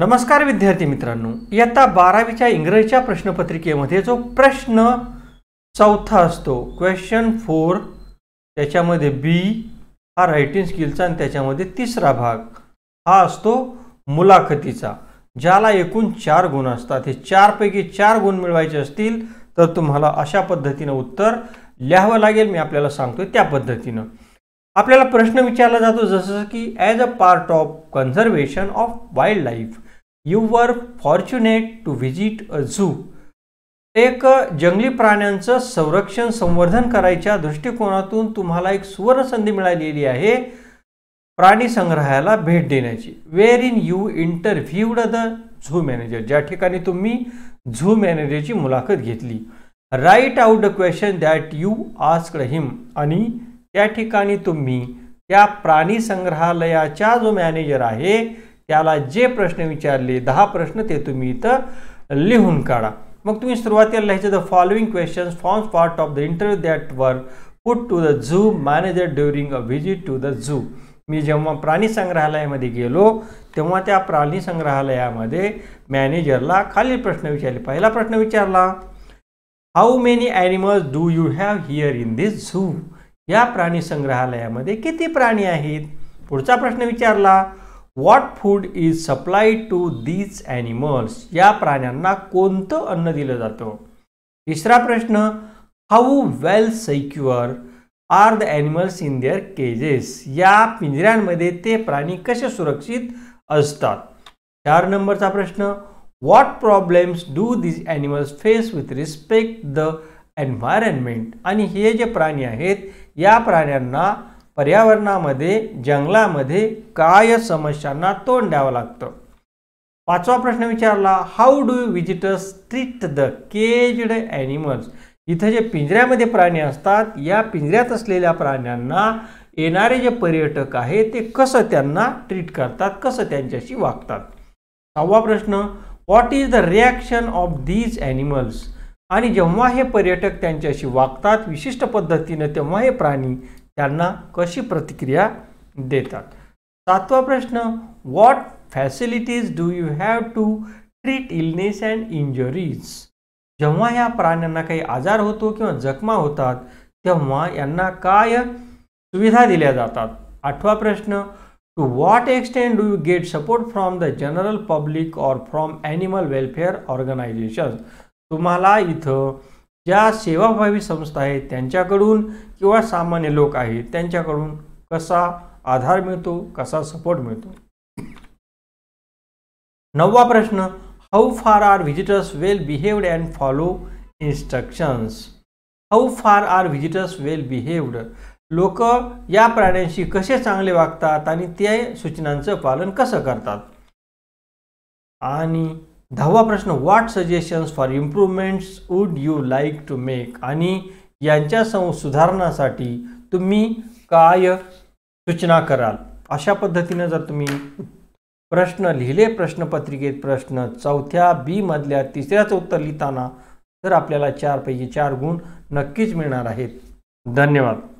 नमस्कार विद्यार्थी मित्रांनो इयत्ता बारावीच्या इंग्रजीच्या प्रश्नपत्रिकेमध्ये जो प्रश्न चौथा असतो क्वेश्चन फोर त्याच्यामध्ये बी हा रायटिंग स्किलचा आणि त्याच्यामध्ये तिसरा भाग हा असतो मुलाखतीचा ज्याला एकूण चार गुण असतात हे चारपैकी चार गुण मिळवायचे असतील तर तुम्हाला अशा पद्धतीनं उत्तर लिहावं लागेल मी आपल्याला सांगतोय त्या पद्धतीनं आपल्याला प्रश्न विचारला जातो जसं की as a part of conservation of wildlife you were fortunate to visit a zoo एक जंगली प्राण्यांचं संरक्षण संवर्धन करायच्या दृष्टिकोनातून तुम्हाला एक सुवर्ण संधी मिळालेली आहे प्राणी संग्रहालयाला भेट देण्याची wherein you interviewed the zoo manager ज्या ठिकाणी तुम्ही झू मॅनेजरची मुलाखत घेतली write out the question that you asked him आणि त्या ठिकाणी तुम्ही त्या प्राणी संग्रहालयाचा जो मॅनेजर आहे त्याला जे प्रश्न विचारले दहा प्रश्न ते तुम्ही इथं लिहून काढा मग तुम्ही सुरुवातीला लिहायचं the following questions forms part of the interview that were put to the zoo manager during a visit to the zoo मी जेव्हा प्राणी संग्रहालयामध्ये गेलो तेव्हा त्या प्राणी संग्रहालयामध्ये मॅनेजरला खालील प्रश्न विचारले पहिला प्रश्न विचारला how many animals do you have here in this zoo या प्राणी संग्रहालयामध्ये किती प्राणी आहेत पुढचा प्रश्न विचारला what food is supply to these animals या प्राण्यांना कोणतं अन्न दिलं जातं तिसरा प्रश्न how well secure are the animals in their cages या पिंजऱ्यांमध्ये ते प्राणी कसे सुरक्षित असतात चार नंबरचा प्रश्न what problems do these animals face with respect the environment आणि हे जे प्राणी आहेत या प्राण्यांना पर्यावरणामध्ये जंगलामध्ये काय समस्यांना तोंड द्यावं लागतं पाचवा प्रश्न विचारला how do visitors treat the caged animals इथं जे पिंजऱ्यामध्ये प्राणी असतात या पिंजऱ्यात असलेल्या प्राण्यांना येणारे जे पर्यटक आहेत ते कसं त्यांना ट्रीट करतात कसं त्यांच्याशी वागतात सहावा प्रश्न what is the reaction of these animals आणि जेव्हा हे पर्यटक त्यांच्याशी वागतात विशिष्ट पद्धतीनं तेव्हा हे प्राणी त्यांना कशी प्रतिक्रिया देतात सातवा प्रश्न what facilities do you have to treat illness and injuries जेव्हा या प्राण्यांना काही आजार होतो किंवा जखमा होतात तेव्हा यांना काय सुविधा दिल्या जातात आठवा प्रश्न to what extend do you get support from the general public और फ्रॉम ॲनिमल वेलफेअर ऑर्गनायझेशन तुम्हाला इथं ज्या सेवाभावी संस्था आहेत त्यांच्याकडून किंवा सामान्य लोक आहेत त्यांच्याकडून कसा आधार मिळतो कसा सपोर्ट मिळतो नववा प्रश्न how far are visitors well behaved and follow instructions how far are visitors well behaved लोक या प्राण्यांशी कसे चांगले वागतात आणि त्या सूचनांचं पालन कसं करतात आणि दहावा प्रश्न what suggestions for improvements would you like to make आणि यांच्या सं सुधारणासाठी तुम्ही काय सूचना कराल अशा पद्धतीनं जर तुम्ही प्रश्न लिहिले प्रश्नपत्रिकेत प्रश्न चौथ्या बीमधल्या तिसऱ्याचं उत्तर लिहिताना तर आपल्याला पैकी चार गुण नक्कीच मिळणार आहेत धन्यवाद